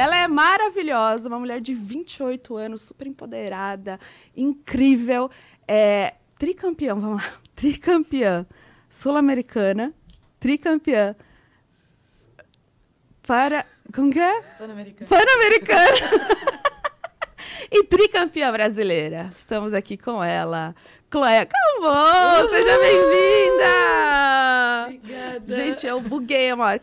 Ela é maravilhosa, uma mulher de 28 anos, super empoderada, incrível. É, tricampeã, vamos lá, tricampeã sul-americana, tricampeã para. Como que é? Pan-americana. Pan-americana! e tricampeã brasileira. Estamos aqui com ela, Cléia Calvão, uhum! seja bem-vinda! Obrigada. Gente, eu buguei a maior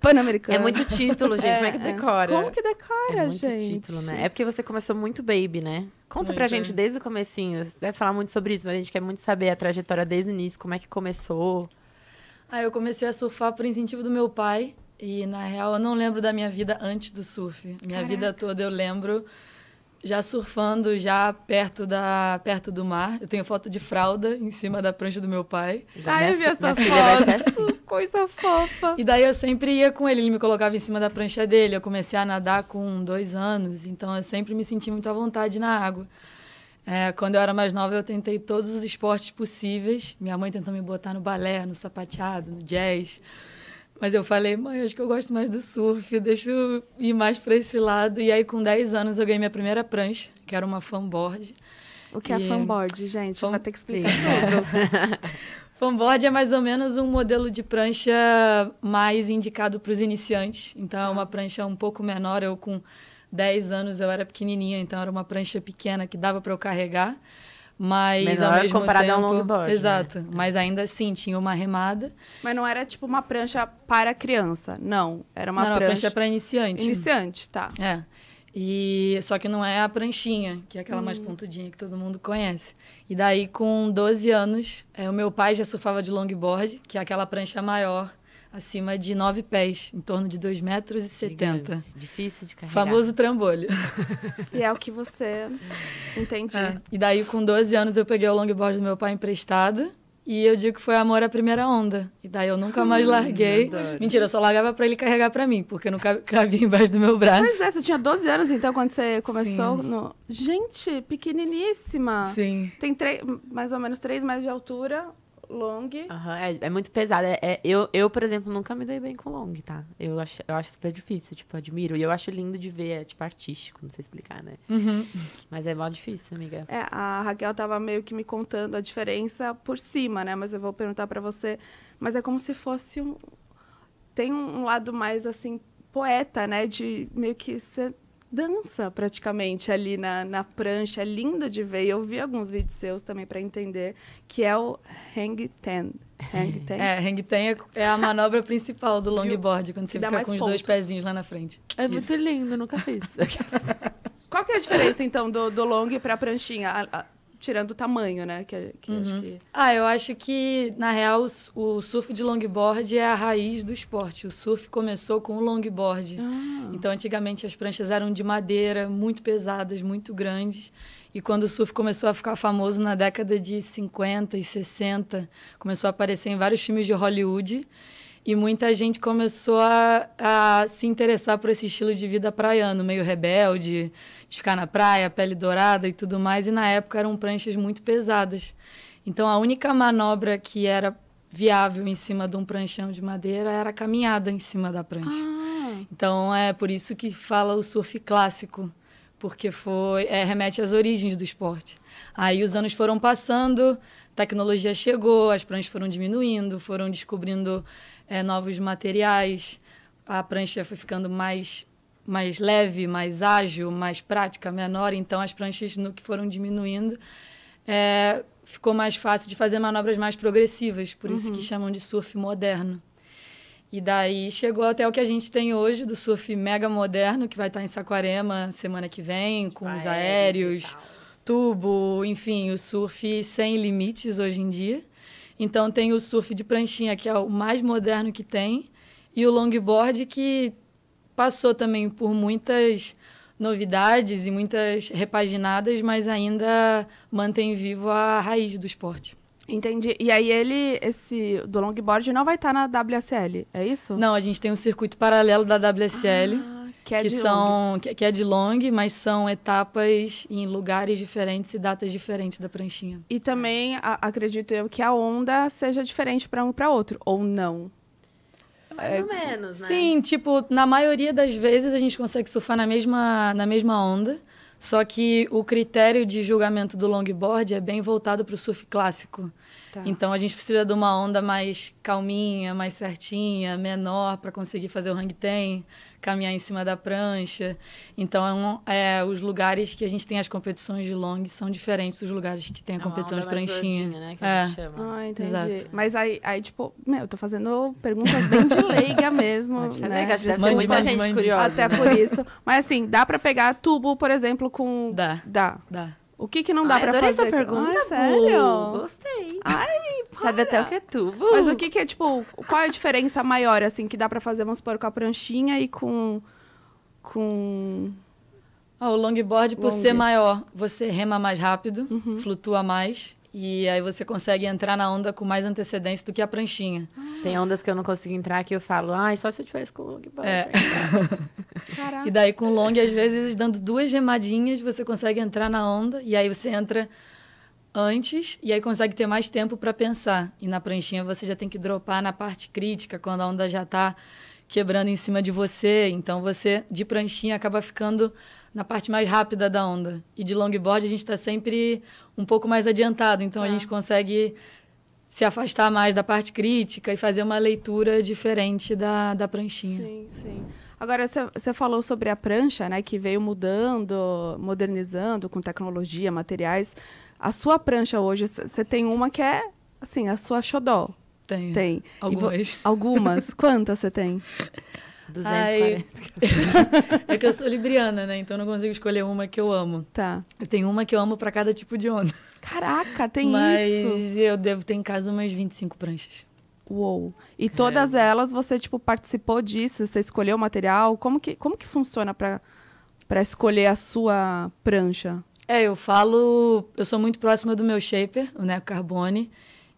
pan-americana. É muito título, gente. É, Como é que é. decora? Como que decora, gente? É muito título, né? É porque você começou muito baby, né? Conta muito. pra gente é. desde o comecinho. Você deve falar muito sobre isso, mas a gente quer muito saber a trajetória desde o início, como é que começou. Ah, eu comecei a surfar por incentivo do meu pai. E, na real, eu não lembro da minha vida antes do surf. Minha Caraca. vida toda eu lembro já surfando já perto da perto do mar. Eu tenho foto de fralda em cima da prancha do meu pai. Ai, eu vi essa foto. Assim. Coisa fofa. E daí eu sempre ia com ele, ele me colocava em cima da prancha dele. Eu comecei a nadar com dois anos, então eu sempre me senti muito à vontade na água. É, quando eu era mais nova, eu tentei todos os esportes possíveis. Minha mãe tentou me botar no balé, no sapateado, no jazz. Mas eu falei, mãe, acho que eu gosto mais do surf, deixa eu ir mais para esse lado. E aí, com 10 anos, eu ganhei minha primeira prancha, que era uma fanboard. O que é e... é fanboard, gente? Fan... Vai ter que explicar tudo. fanboard é mais ou menos um modelo de prancha mais indicado para os iniciantes. Então, é uma tá. prancha um pouco menor. Eu, com 10 anos, eu era pequenininha, então era uma prancha pequena que dava para eu carregar. Mas Menor ao mesmo comparado tempo, a um longboard. Né? Exato. Né? Mas ainda assim, tinha uma remada. Mas não era tipo uma prancha para criança, não. Era uma, não, prancha... prancha para iniciante. Iniciante, tá. É. E só que não é a pranchinha, que é aquela hum. mais pontudinha que todo mundo conhece. E daí com 12 anos, é, o meu pai já surfava de longboard, que é aquela prancha maior acima de nove pés, em torno de 2,70 metros. E 70. Difícil de carregar. Famoso trambolho. e é o que você entendi. É. E daí, com 12 anos, eu peguei o longboard do meu pai emprestado. E eu digo que foi amor à primeira onda. E daí eu nunca mais larguei. Mentira, eu só largava para ele carregar para mim, porque eu não cabia embaixo do meu braço. Mas é, você tinha 12 anos então quando você começou no. Gente, pequeniníssima. Sim. Tem mais ou menos 3 metros de altura, long. Uhum, é, é, muito pesado. É, é, eu, eu, por exemplo, nunca me dei bem com long, tá? Eu acho, eu acho super difícil, tipo, admiro. E eu acho lindo de ver, é tipo artístico, não sei explicar, né? Uhum. Mas é mó difícil, amiga. É, a Raquel tava meio que me contando a diferença por cima, né? Mas eu vou perguntar para você. Mas é como se fosse um. Tem um lado mais assim, poeta, né? De meio que ser dança praticamente ali na, na prancha. É linda de ver. E eu vi alguns vídeos seus também para entender que é o hang ten. Hang ten. É, hang ten é, é a manobra principal do longboard, quando você fica com os dois pezinhos lá na frente. É Isso. muito lindo, nunca fiz. Qual que é a diferença, então, do, do long para a pranchinha? tirando o tamanho, né? Que, que uhum. acho que... Ah, eu acho que, na real, o surf de longboard é a raiz do esporte. O surf começou com o longboard. Ah. Então, antigamente, as pranchas eram de madeira, muito pesadas, muito grandes. E quando o surf começou a ficar famoso na década de 50 e 60, começou a aparecer em vários filmes de Hollywood. E muita gente começou a, a se interessar por esse estilo de vida praiano, meio rebelde, de ficar na praia, pele dourada e tudo mais. E na época eram pranchas muito pesadas. Então a única manobra que era viável em cima de um pranchão de madeira era a caminhada em cima da prancha. Ah. Então é por isso que fala o surf clássico, porque foi é, remete às origens do esporte. Aí os anos foram passando, tecnologia chegou, as pranchas foram diminuindo, foram descobrindo é, novos materiais, a prancha foi ficando mais mais leve, mais ágil, mais prática, menor. Então as pranchas no que foram diminuindo é, ficou mais fácil de fazer manobras mais progressivas, por uhum. isso que uhum. chamam de surf moderno. E daí chegou até o que a gente tem hoje do surf mega moderno, que vai estar em Saquarema semana que vem, com os aéreos, tubo, enfim, o surf sem limites hoje em dia. Então tem o surf de pranchinha, que é o mais moderno que tem, e o longboard que passou também por muitas novidades e muitas repaginadas, mas ainda mantém vivo a raiz do esporte. Entendi. E aí ele, esse do longboard não vai estar na WSL, é isso? Não, a gente tem um circuito paralelo da WSL. Ah que, é que são Que, que, é de long, mas são etapas em lugares diferentes e datas diferentes da pranchinha. E também a, acredito eu que a onda seja diferente para um para outro ou não. Mais é, ou menos, né? Sim, tipo, na maioria das vezes a gente consegue surfar na mesma, na mesma onda, só que o critério de julgamento do longboard é bem voltado para o surf clássico. Tá. Então a gente precisa de uma onda mais calminha, mais certinha, menor para conseguir fazer o hang ten, caminhar em cima da prancha. Então é, é, os lugares que a gente tem as competições de long são diferentes dos lugares que tem a é competição de pranchinha. Gordinha, né, que é. a gente chama. Ah, entendi. Exato. Mas aí, aí tipo, meu, eu tô fazendo perguntas bem de leiga mesmo, Pode né? Legal, é deve mande, muita mande, gente mande. curiosa. Até né? por isso. Mas assim, dá para pegar tubo, por exemplo, com Dá. Dá. Dá. O que que não dá para pra fazer? essa pergunta, Ai, sério? Gostei. Ai, para. Sabe até o que é tubo. Mas o que que é, tipo, qual é a diferença maior, assim, que dá pra fazer, vamos supor, com a pranchinha e com... Com... Ah, o longboard, por Long. ser maior, você rema mais rápido, uhum. flutua mais. E aí você consegue entrar na onda com mais antecedência do que a pranchinha. Tem ondas que eu não consigo entrar que eu falo, ai, ah, só se eu tivesse com o longboard. É. Caraca. E daí com long, às vezes, dando duas remadinhas, você consegue entrar na onda e aí você entra antes e aí consegue ter mais tempo para pensar. E na pranchinha você já tem que dropar na parte crítica, quando a onda já está quebrando em cima de você. Então você, de pranchinha, acaba ficando na parte mais rápida da onda. E de longboard a gente está sempre um pouco mais adiantado, então a tá. gente consegue se afastar mais da parte crítica e fazer uma leitura diferente da, da pranchinha. Sim, sim. Agora, você falou sobre a prancha, né, que veio mudando, modernizando com tecnologia, materiais. A sua prancha hoje, você tem uma que é, assim, a sua xodó. Tenho. Tem. Algumas. Algumas. Quantas você tem? 240. Ai, é que eu sou libriana, né? Então não consigo escolher uma que eu amo. Tá. Eu tenho uma que eu amo para cada tipo de onda. Caraca, tem Mas isso. Mas eu devo ter em casa umas 25 pranchas. Uou. E é. todas é. elas você tipo participou disso, você escolheu o material, como que como que funciona para para escolher a sua prancha? É, eu falo, eu sou muito próxima do meu shaper, o Neco Carbone,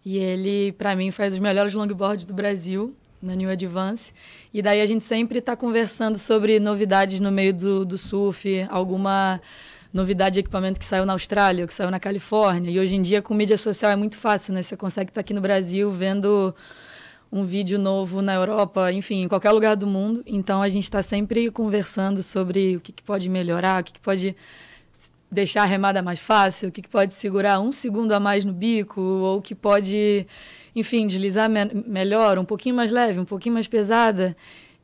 e ele para mim faz os melhores longboards do Brasil na New Advance. E daí a gente sempre está conversando sobre novidades no meio do, do surf, alguma novidade de equipamento que saiu na Austrália, que saiu na Califórnia. E hoje em dia, com mídia social, é muito fácil, né? Você consegue estar aqui no Brasil vendo um vídeo novo na Europa, enfim, em qualquer lugar do mundo. Então, a gente está sempre conversando sobre o que, que pode melhorar, o que, que pode deixar a remada mais fácil, o que, que pode segurar um segundo a mais no bico, ou que pode, enfim, deslizar me melhor, um pouquinho mais leve, um pouquinho mais pesada.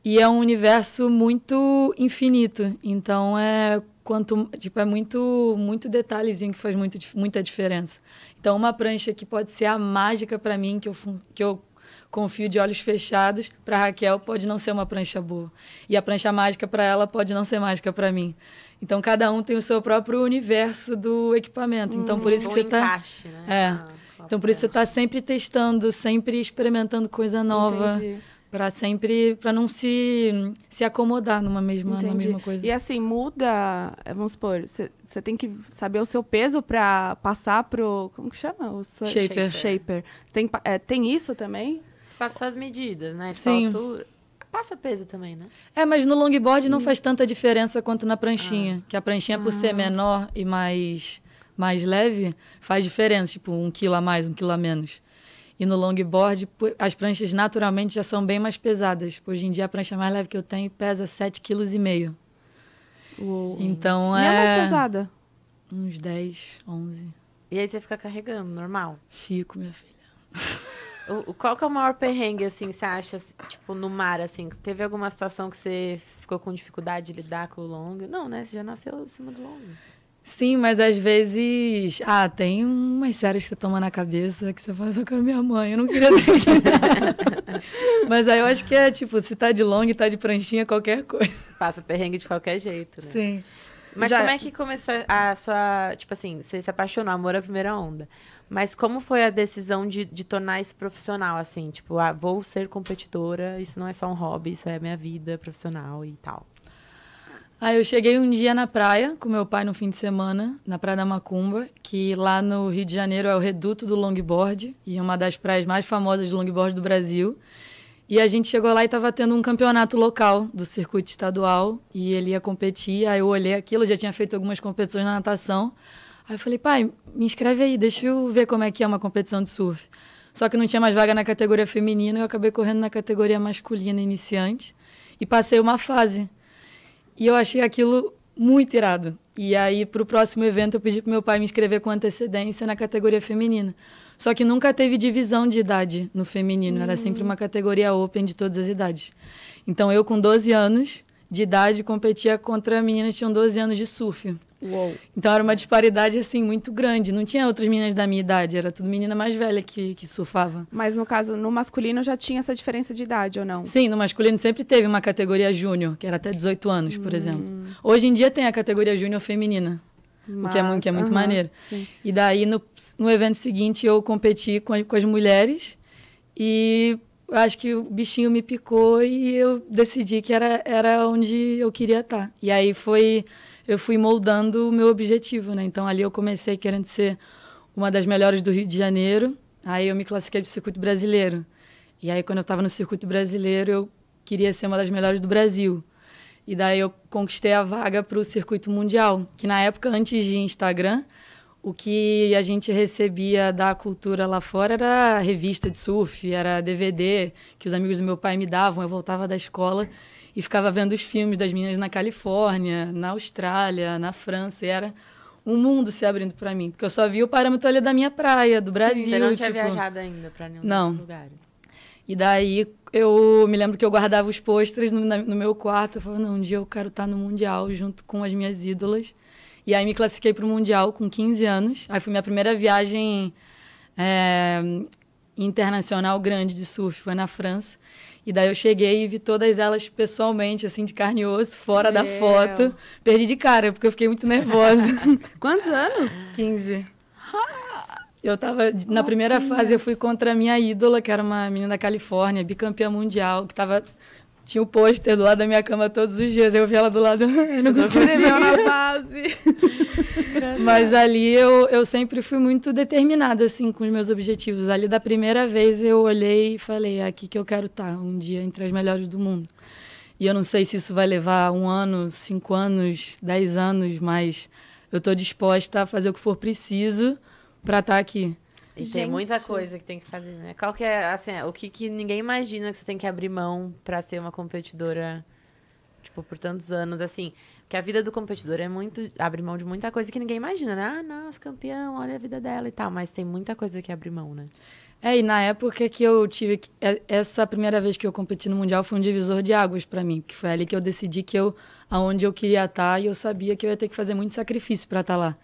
E é um universo muito infinito. Então é quanto tipo é muito muito detalhezinho que faz muito, muita diferença. Então uma prancha que pode ser a mágica para mim que eu que eu confio de olhos fechados para Raquel pode não ser uma prancha boa e a prancha mágica para ela pode não ser mágica para mim. Então cada um tem o seu próprio universo do equipamento. Então, hum, então por isso que você tá encaixe, tá né? É. Ah, então por isso você está sempre testando, sempre experimentando coisa nova. Entendi para sempre para não se se acomodar numa mesma numa mesma coisa e assim muda eh, vamos supor você tem que saber o seu peso para passar pro como que chama o so shaper shaper tem é, tem isso também passar as medidas né sim tu... passa peso também né é mas no longboard não hum. faz tanta diferença quanto na pranchinha ah. que a pranchinha ah. por ser ah. menor e mais mais leve faz diferença tipo um quilo a mais um quilo a menos e no longboard, as pranchas naturalmente já são bem mais pesadas. Hoje em dia, a prancha mais leve que eu tenho pesa 7,5 kg. Então e é. E é mais pesada? Uns 10, 11. E aí você fica carregando, normal? Fico, minha filha. O, qual que é o maior perrengue, assim, você acha, assim, tipo, no mar, assim? Teve alguma situação que você ficou com dificuldade de lidar com o longo? Não, né? Você já nasceu acima do longo. Sim, mas às vezes. Ah, tem umas séries que você toma na cabeça que você fala, eu quero minha mãe, eu não queria ter que. mas aí eu acho que é tipo, se tá de longa e tá de pranchinha, qualquer coisa. Passa perrengue de qualquer jeito, né? Sim. Mas Já... como é que começou a sua. Tipo assim, você se apaixonou, amor à primeira onda. Mas como foi a decisão de, de tornar isso profissional, assim? Tipo, ah, vou ser competidora, isso não é só um hobby, isso é minha vida profissional e tal. Aí eu cheguei um dia na praia com meu pai no fim de semana, na Praia da Macumba, que lá no Rio de Janeiro é o reduto do longboard e é uma das praias mais famosas de longboard do Brasil. E a gente chegou lá e estava tendo um campeonato local do circuito estadual e ele ia competir. Aí eu olhei aquilo, já tinha feito algumas competições na natação. Aí eu falei, pai, me inscreve aí, deixa eu ver como é que é uma competição de surf. Só que não tinha mais vaga na categoria feminina, eu acabei correndo na categoria masculina iniciante e passei uma fase e eu achei aquilo muito irado. E aí, para o próximo evento, eu pedi para meu pai me inscrever com antecedência na categoria feminina. Só que nunca teve divisão de idade no feminino, era sempre uma categoria open de todas as idades. Então, eu, com 12 anos de idade, competia contra meninas que tinham 12 anos de surf. Uou. Então era uma disparidade assim muito grande. Não tinha outras meninas da minha idade, era tudo menina mais velha que, que surfava. Mas no caso, no masculino já tinha essa diferença de idade ou não? Sim, no masculino sempre teve uma categoria júnior, que era até 18 anos, por hum. exemplo. Hoje em dia tem a categoria júnior feminina. Mas, o que é, muito, que é muito maneiro. Sim. E daí, no, no evento seguinte, eu competi com, com as mulheres e acho que o bichinho me picou e eu decidi que era, era onde eu queria estar. E aí foi eu fui moldando o meu objetivo, né? Então ali eu comecei querendo ser uma das melhores do Rio de Janeiro, aí eu me classifiquei para o circuito brasileiro. E aí quando eu estava no circuito brasileiro, eu queria ser uma das melhores do Brasil. E daí eu conquistei a vaga para o circuito mundial, que na época antes de Instagram, o que a gente recebia da cultura lá fora era revista de surf, era DVD que os amigos do meu pai me davam. Eu voltava da escola e ficava vendo os filmes das meninas na Califórnia, na Austrália, na França, e era um mundo se abrindo para mim, porque eu só vi o parâmetro ali da minha praia, do Brasil. Sim, você não tinha tipo... viajado ainda para nenhum não. lugar. E daí eu me lembro que eu guardava os pôsteres no, no, meu quarto, eu falava, não, um dia eu quero estar tá no mundial junto com as minhas ídolas. E aí me classifiquei para o mundial com 15 anos. Aí foi minha primeira viagem é, internacional grande de surf, foi na França. E daí eu cheguei e vi todas elas pessoalmente, assim, de carne e osso, fora Meu. da foto. Perdi de cara, porque eu fiquei muito nervosa. Quantos anos? 15. Ah! Eu tava. Na primeira fase eu fui contra a minha ídola, que era uma menina da Califórnia, bicampeã mundial, que tava. Tinha o um pôster do lado da minha cama todos os dias. Eu vi ela do lado. Eu não consigo. na fase. Mas ali eu, eu sempre fui muito determinada, assim, com os meus objetivos. Ali da primeira vez eu olhei e falei, é aqui que eu quero estar, tá, um dia entre as melhores do mundo. E eu não sei se isso vai levar um ano, cinco anos, dez anos, mas eu estou disposta a fazer o que for preciso para estar tá aqui. E Gente. tem muita coisa que tem que fazer, né? Qual que é, assim, o que, que ninguém imagina que você tem que abrir mão para ser uma competidora, tipo, por tantos anos, assim. Que a vida do competidor é muito. abre mão de muita coisa que ninguém imagina, né? Ah, nossa, campeão, olha a vida dela e tal. Mas tem muita coisa que abre mão, né? É, e na época que eu tive. É, essa primeira vez que eu competi no Mundial foi um divisor de águas para mim, porque foi ali que eu decidi que eu. aonde eu queria estar tá e eu sabia que eu ia ter que fazer muito sacrifício para estar tá lá.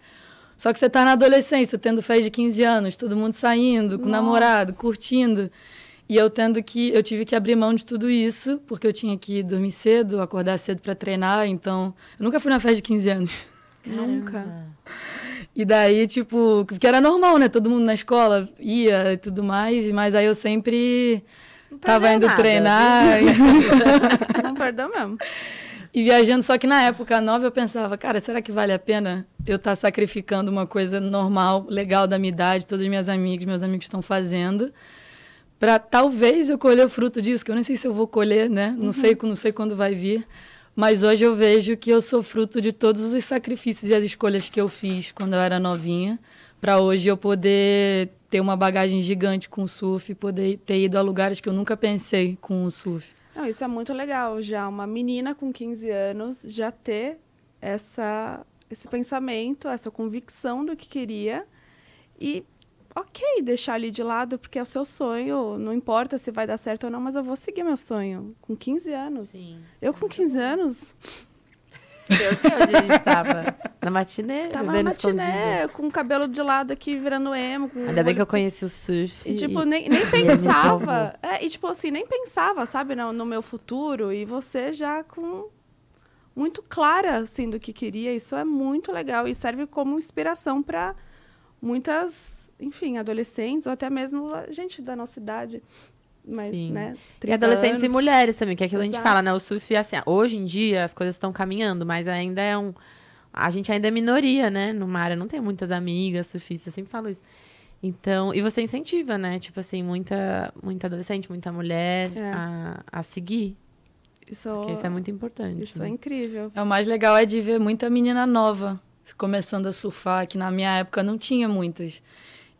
Só que você está na adolescência, tendo fé de 15 anos, todo mundo saindo, com Nossa. namorado, curtindo. E eu tendo que eu tive que abrir mão de tudo isso, porque eu tinha que dormir cedo, acordar cedo para treinar, então eu nunca fui na festa de 15 anos. Nunca. E daí, tipo, porque era normal, né? Todo mundo na escola ia e tudo mais, mas aí eu sempre tava indo nada. treinar. Não perdeu mesmo. E viajando, só que na época nova eu pensava, cara, será que vale a pena eu estar tá sacrificando uma coisa normal, legal da minha idade, todas as minhas amigas, meus amigos estão fazendo? para talvez eu colher o fruto disso, que eu nem sei se eu vou colher, né? Não uhum. sei, não sei quando vai vir. Mas hoje eu vejo que eu sou fruto de todos os sacrifícios e as escolhas que eu fiz quando eu era novinha, para hoje eu poder ter uma bagagem gigante com o surf, poder ter ido a lugares que eu nunca pensei com o surf. Não, isso é muito legal, já uma menina com 15 anos já ter essa esse pensamento, essa convicção do que queria e ok deixar ali de lado, porque é o seu sonho, não importa se vai dar certo ou não, mas eu vou seguir meu sonho. Com 15 anos. Sim. Eu é com 15 anos. Eu sei onde a gente tava. Na matiné. Tava na matiné, com o cabelo de lado aqui, virando emo. Ainda bem que eu conheci o surf. E, tipo, nem, nem pensava. É, e, tipo, assim, nem pensava, sabe, no, no meu futuro. E você já com... Muito clara, assim, do que queria. Isso é muito legal e serve como inspiração para muitas enfim, adolescentes ou até mesmo gente da nossa idade. Mas, Sim. né? E adolescentes anos. e mulheres também, que é aquilo que a gente fala, né? O surf, assim, hoje em dia as coisas estão caminhando, mas ainda é um. A gente ainda é minoria, né? mar, eu não tem muitas amigas surfistas, sempre falo isso. Então, e você incentiva, né? Tipo assim, muita, muita adolescente, muita mulher é. a, a seguir. Isso, Porque isso é muito importante. Isso é né? é incrível. É, o mais legal é de ver muita menina nova começando a surfar, que na minha época não tinha muitas.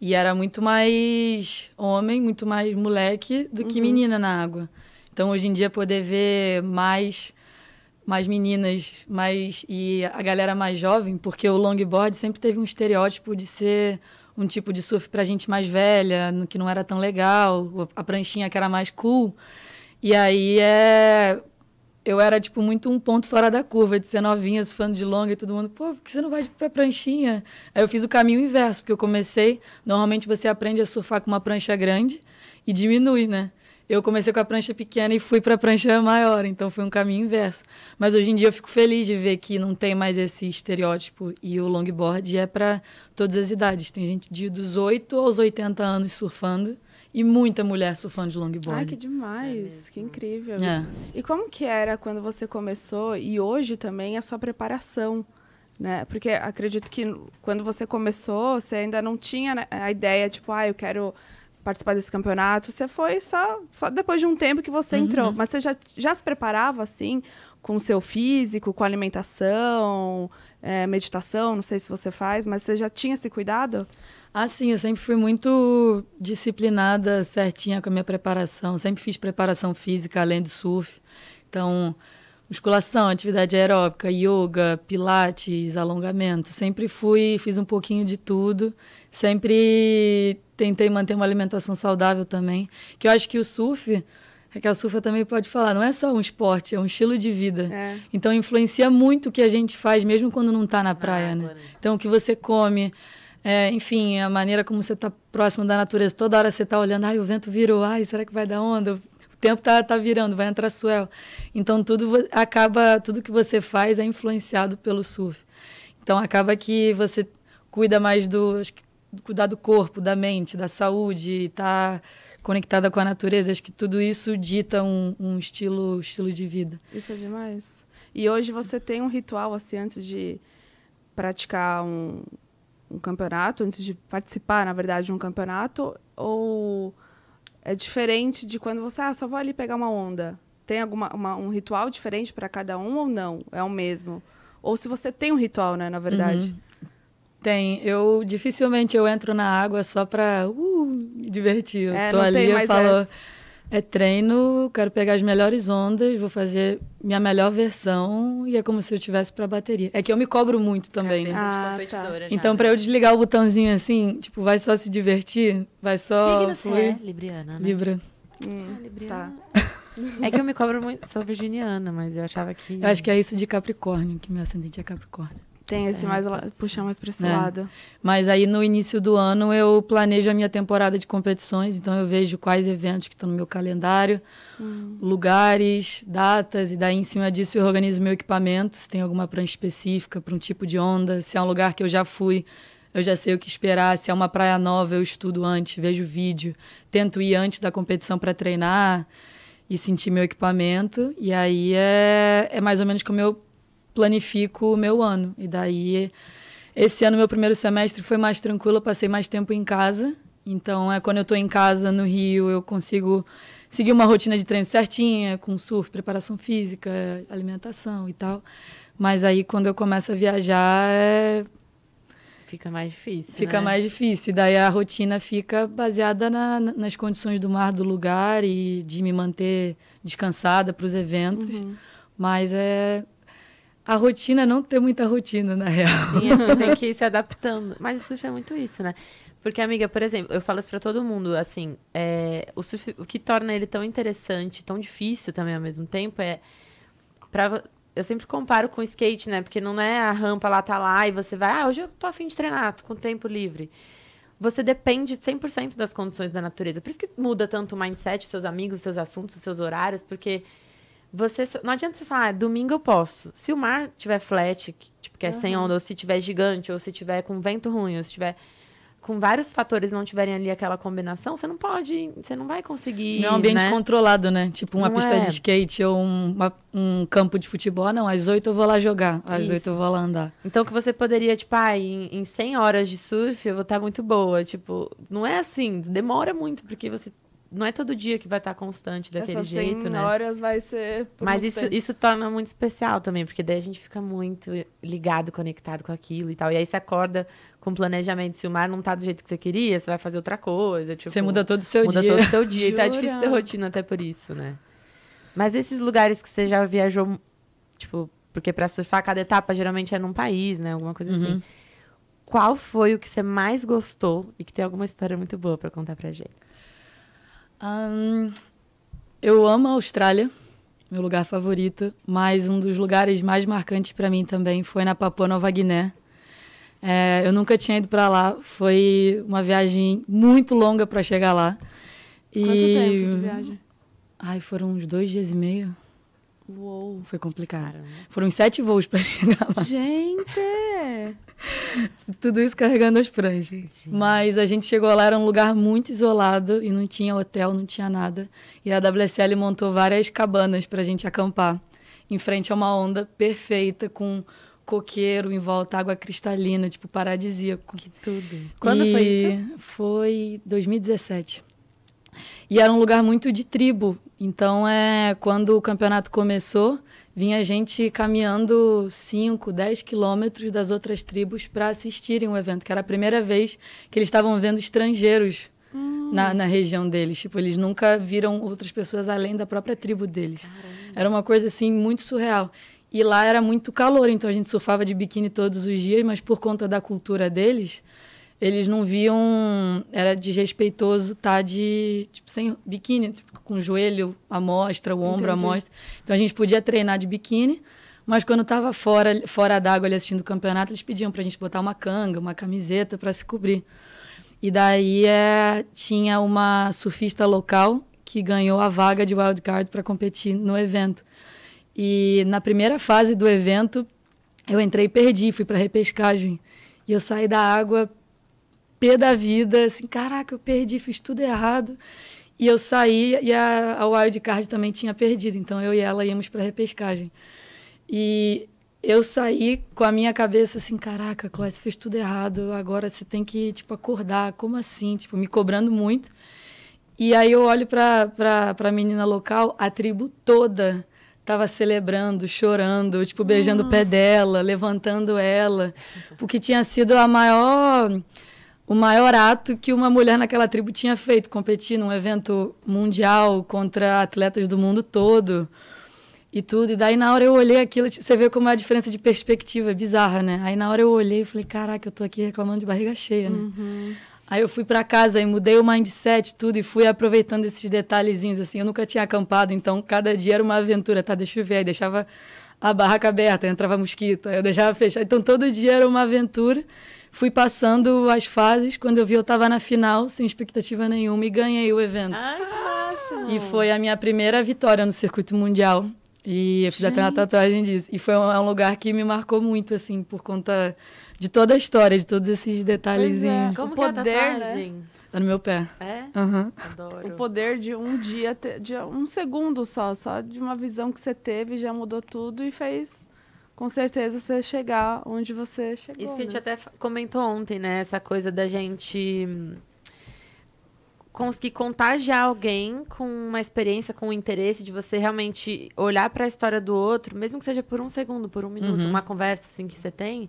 E era muito mais homem, muito mais moleque do que uhum. menina na água. Então, hoje em dia, poder ver mais mais meninas, mais e a galera mais jovem, porque o longboard sempre teve um estereótipo de ser um tipo de surf para gente mais velha, que não era tão legal, a pranchinha que era mais cool. E aí é eu era, tipo, muito um ponto fora da curva, de ser novinha, surfando de longa e todo mundo, pô, por que você não vai pra pranchinha? Aí eu fiz o caminho inverso, porque eu comecei, normalmente você aprende a surfar com uma prancha grande e diminui, né? Eu comecei com a prancha pequena e fui para a prancha maior, então foi um caminho inverso. Mas hoje em dia eu fico feliz de ver que não tem mais esse estereótipo e o longboard é para todas as idades. Tem gente de 18 aos 80 anos surfando e muita mulher surfando de longboard. Ai, que demais. É que incrível. É. E como que era quando você começou e hoje também a sua preparação? Né? Porque acredito que quando você começou, você ainda não tinha né, a ideia, tipo, ah, eu quero participar desse campeonato. Você foi só, só depois de um tempo que você uhum. entrou. Mas você já, já se preparava, assim, com o seu físico, com a alimentação, é, meditação, não sei se você faz, mas você já tinha esse cuidado? Assim, eu sempre fui muito disciplinada, certinha com a minha preparação. Sempre fiz preparação física além do surf. Então, musculação, atividade aeróbica, yoga, pilates, alongamento. Sempre fui, fiz um pouquinho de tudo. Sempre tentei manter uma alimentação saudável também. Que eu acho que o surf, que a Surfa também pode falar, não é só um esporte, é um estilo de vida. É. Então influencia muito o que a gente faz, mesmo quando não está na ah, praia, né? Então o que você come, é, enfim, a maneira como você está próximo da natureza. Toda hora você está olhando, ai, o vento virou, ai, será que vai dar onda? O tempo está tá virando, vai entrar suel. Então, tudo acaba, tudo que você faz é influenciado pelo surf. Então, acaba que você cuida mais do, cuidar do corpo, da mente, da saúde, está conectada com a natureza. Acho que tudo isso dita um, um estilo, estilo de vida. Isso é demais. E hoje você tem um ritual, assim, antes de praticar um, um campeonato, antes de participar, na verdade, de um campeonato? Ou é diferente de quando você, ah, só vou ali pegar uma onda? Tem alguma, uma, um ritual diferente para cada um ou não? É o mesmo? Ou se você tem um ritual, né, na verdade? Uhum. Tem. Eu dificilmente eu entro na água só para uh, divertir. Eu é, tô ali, eu falo... Essa é treino, quero pegar as melhores ondas, vou fazer minha melhor versão e é como se eu tivesse para bateria. É que eu me cobro muito também, Cabeça é, né? De ah, tá. competidora tá. já, então, né? para eu desligar o botãozinho assim, tipo, vai só se divertir, vai só. Que fluir. É, Libriana, né? Libra. Hum, ah, Libriana. Tá. É que eu me cobro muito. Sou virginiana, mas eu achava que. Eu acho que é isso de Capricórnio, que meu ascendente é Capricórnio. Tem esse é, mais puxar mais para esse é. lado. Mas aí no início do ano eu planejo a minha temporada de competições, então eu vejo quais eventos que estão no meu calendário, hum. lugares, datas, e daí em cima disso eu organizo meu equipamento, se tem alguma prancha específica para um tipo de onda, se é um lugar que eu já fui, eu já sei o que esperar, se é uma praia nova eu estudo antes, vejo vídeo, tento ir antes da competição para treinar e sentir meu equipamento, e aí é, é mais ou menos como eu planifico o meu ano. E daí, esse ano, meu primeiro semestre foi mais tranquilo, passei mais tempo em casa. Então, é quando eu estou em casa, no Rio, eu consigo seguir uma rotina de treino certinha, com surf, preparação física, alimentação e tal. Mas aí, quando eu começo a viajar, é... Fica mais difícil. Fica né? mais difícil. E daí a rotina fica baseada na, nas condições do mar, do lugar e de me manter descansada para os eventos. Uhum. Mas é a rotina não ter muita rotina, na real. Sim, é tem que ir se adaptando. Mas o surf é muito isso, né? Porque, amiga, por exemplo, eu falo isso pra todo mundo, assim, é, o, surf, o que torna ele tão interessante, tão difícil também ao mesmo tempo, é. Pra, eu sempre comparo com o skate, né? Porque não é a rampa lá, tá lá, e você vai, ah, hoje eu tô afim de treinar, tô com tempo livre. Você depende 100% das condições da natureza. Por isso que muda tanto o mindset, seus amigos, seus assuntos, seus horários, porque você, não adianta você falar, ah, domingo eu posso. Se o mar tiver flat, que, tipo, que é uhum. sem onda, ou se tiver gigante, ou se tiver com vento ruim, ou se tiver com vários fatores não tiverem ali aquela combinação, você não pode, você não vai conseguir. Não é um ambiente né? controlado, né? Tipo uma não pista é. de skate ou um, uma, um campo de futebol. Não, às oito eu vou lá jogar, às oito eu vou lá andar. Então que você poderia, tipo, ah, em, em 100 horas de surf eu vou estar muito boa. Tipo, não é assim, demora muito, porque você não é todo dia que vai estar tá constante daquele Essas jeito, né? horas vai ser. Mas isso, isso torna muito especial também, porque daí a gente fica muito ligado, conectado com aquilo e tal. E aí você acorda com planejamento. Se o mar não tá do jeito que você queria, você vai fazer outra coisa. Tipo, você muda todo o seu muda dia. Muda todo o seu dia. e tá difícil ter rotina até por isso, né? Mas esses lugares que você já viajou, tipo, porque para surfar cada etapa geralmente é num país, né? Alguma coisa assim. uhum. assim. Qual foi o que você mais gostou e que tem alguma história muito boa para contar pra gente? Um, eu amo a Austrália, meu lugar favorito, mas um dos lugares mais marcantes para mim também foi na Papua Nova Guiné. É, eu nunca tinha ido para lá, foi uma viagem muito longa para chegar lá. Quanto e... tempo de viagem? Ai, foram uns dois dias e meio. Uou. Foi complicado. Caramba. Foram sete voos para chegar lá. Gente! Tudo isso carregando as pranchas. Sim. Mas a gente chegou lá, era um lugar muito isolado e não tinha hotel, não tinha nada. E a WSL montou várias cabanas para a gente acampar em frente a uma onda perfeita com coqueiro em volta, água cristalina, tipo paradisíaco. Que tudo. Quando e foi isso? Foi 2017. E era um lugar muito de tribo. Então é quando o campeonato começou, vinha gente caminhando 5, 10 quilômetros das outras tribos para assistirem o evento, que era a primeira vez que eles estavam vendo estrangeiros hum. na, na, região deles. Tipo, eles nunca viram outras pessoas além da própria tribo deles. Caramba. Era uma coisa, assim, muito surreal. E lá era muito calor, então a gente surfava de biquíni todos os dias, mas por conta da cultura deles, eles não viam. Era desrespeitoso estar tá de. Tipo, sem biquíni, tipo, com o joelho à mostra, o ombro à mostra. Então a gente podia treinar de biquíni, mas quando estava fora, fora d'água ali assistindo o campeonato, eles pediam para a gente botar uma canga, uma camiseta para se cobrir. E daí é, tinha uma surfista local que ganhou a vaga de wildcard para competir no evento. E na primeira fase do evento, eu entrei e perdi, fui para repescagem. E eu saí da água pé da vida, assim, caraca, eu perdi, fiz tudo errado. E eu saí e a, a wildcard também tinha perdido, então eu e ela íamos para a repescagem. E eu saí com a minha cabeça assim, caraca, Cláudia, fez tudo errado, agora você tem que, tipo, acordar, como assim? Tipo, me cobrando muito. E aí eu olho para a menina local, a tribo toda tava celebrando, chorando, tipo, beijando uhum. o pé dela, levantando ela, porque tinha sido a maior o maior ato que uma mulher naquela tribo tinha feito, competir num evento mundial contra atletas do mundo todo e tudo. E daí na hora eu olhei aquilo, tipo, você vê como é a diferença de perspectiva, é bizarra, né? Aí na hora eu olhei e falei, caraca, eu tô aqui reclamando de barriga cheia, né? Uhum. Aí eu fui para casa e mudei o mindset, tudo, e fui aproveitando esses detalhezinhos, assim. Eu nunca tinha acampado, então cada dia era uma aventura, tá? Deixa eu ver. Aí deixava a barraca aberta, entrava mosquito, aí eu deixava fechada. Então todo dia era uma aventura fui passando as fases. Quando eu vi, eu estava na final, sem expectativa nenhuma, e ganhei o evento. Ai, que máximo. E foi a minha primeira vitória no circuito mundial. E eu fiz Gente. até uma tatuagem disso. E foi é um, lugar que me marcou muito, assim, por conta de toda a história, de todos esses detalhezinhos. É. Como o poder, que é a né? tatuagem? Né? Tá no meu pé. É? Uhum. Adoro. O poder de um dia, de um segundo só, só de uma visão que você teve, já mudou tudo e fez com certeza você chegar onde você chegou. Isso que a gente né? até comentou ontem, né? Essa coisa da gente conseguir contagiar alguém com uma experiência, com o um interesse de você realmente olhar para a história do outro, mesmo que seja por um segundo, por um minuto, uhum. uma conversa assim que você tem,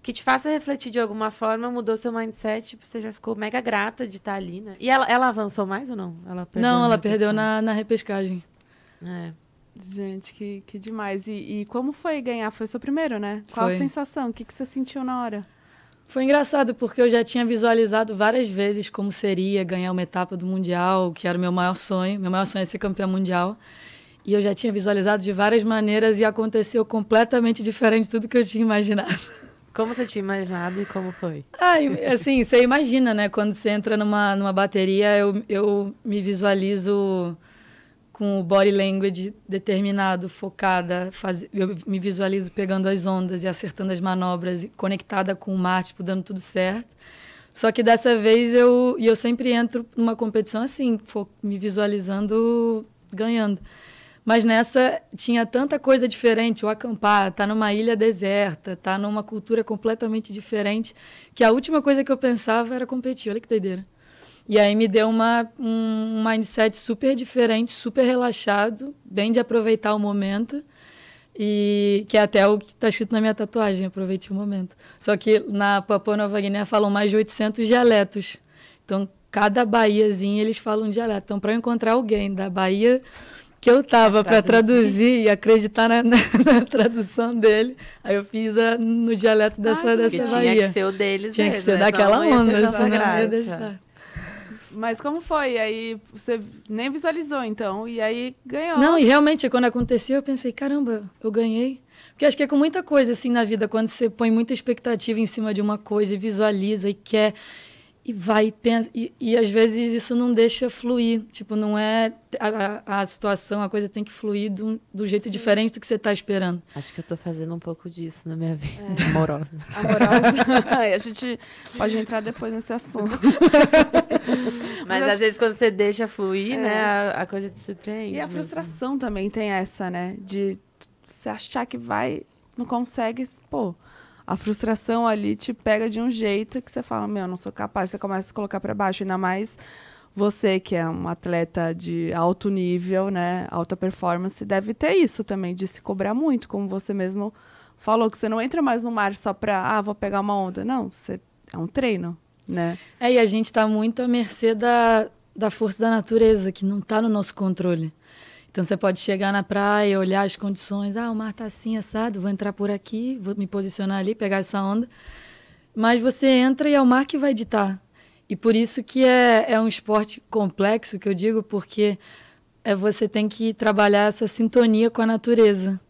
que te faça refletir de alguma forma, mudou seu mindset, tipo, você já ficou mega grata de estar tá ali, né? E ela, ela avançou mais ou não? Ela não, ela perdeu na, na repescagem. É. Gente, que, que demais. E, e como foi ganhar? Foi seu primeiro, né? Qual a sensação? O que, que você sentiu na hora? Foi engraçado, porque eu já tinha visualizado várias vezes como seria ganhar uma etapa do Mundial, que era o meu maior sonho. Meu maior sonho é ser campeã mundial. E eu já tinha visualizado de várias maneiras e aconteceu completamente diferente de tudo que eu tinha imaginado. Como você tinha imaginado e como foi? Ah, assim, você imagina, né? Quando você entra numa, numa bateria, eu, eu me visualizo com o body language determinado, focada, faz... eu me visualizo pegando as ondas e acertando as manobras, conectada com o mar, tipo, dando tudo certo. Só que dessa vez eu, e eu sempre entro numa competição assim, me visualizando ganhando. Mas nessa tinha tanta coisa diferente, o acampar, tá numa ilha deserta, tá numa cultura completamente diferente, que a última coisa que eu pensava era competir. Olha que doideira. E aí me deu uma, um mindset super diferente, super relaxado, bem de aproveitar o momento. E que é até o que está escrito na minha tatuagem, aproveite o momento. Só que na Papua Nova Guiné falam mais de 800 dialetos. Então, cada baiazinha eles falam um dialeto. Então, para eu encontrar alguém da Bahia que eu tava para traduzir e acreditar na, na, na, tradução dele, aí eu fiz a, no dialeto dessa, ah, dessa Bahia. Tinha que ser o deles, Tinha mesmo, que ser né? daquela onda, senão não ia deixar. Mas como foi? Aí você nem visualizou, então, e aí ganhou. Não, e realmente, quando aconteceu, eu pensei, caramba, eu ganhei. Porque acho que é com muita coisa, assim, na vida, quando você põe muita expectativa em cima de uma coisa e visualiza e quer e vai e pensa e, e, às vezes isso não deixa fluir tipo não é a, a situação a coisa tem que fluir do, do jeito Sim. diferente do que você está esperando acho que eu estou fazendo um pouco disso na minha vida é. amorosa amorosa a gente pode entrar depois nesse assunto mas, mas acho... às vezes quando você deixa fluir é. né a, a, coisa te surpreende e a frustração mesmo. também tem essa né de você achar que vai não consegue pô a frustração ali te pega de um jeito que você fala, meu, não sou capaz. Você começa a colocar para baixo, ainda mais você que é um atleta de alto nível, né, alta performance, deve ter isso também de se cobrar muito, como você mesmo falou que você não entra mais no mar só para, ah, vou pegar uma onda. Não, você é um treino, né? É, e a gente está muito à mercê da da força da natureza que não está no nosso controle. Então você pode chegar na praia, olhar as condições, ah, o mar tá assim assado, vou entrar por aqui, vou me posicionar ali, pegar essa onda. Mas você entra e é o mar que vai ditar. E por isso que é, é um esporte complexo, que eu digo, porque é você tem que trabalhar essa sintonia com a natureza.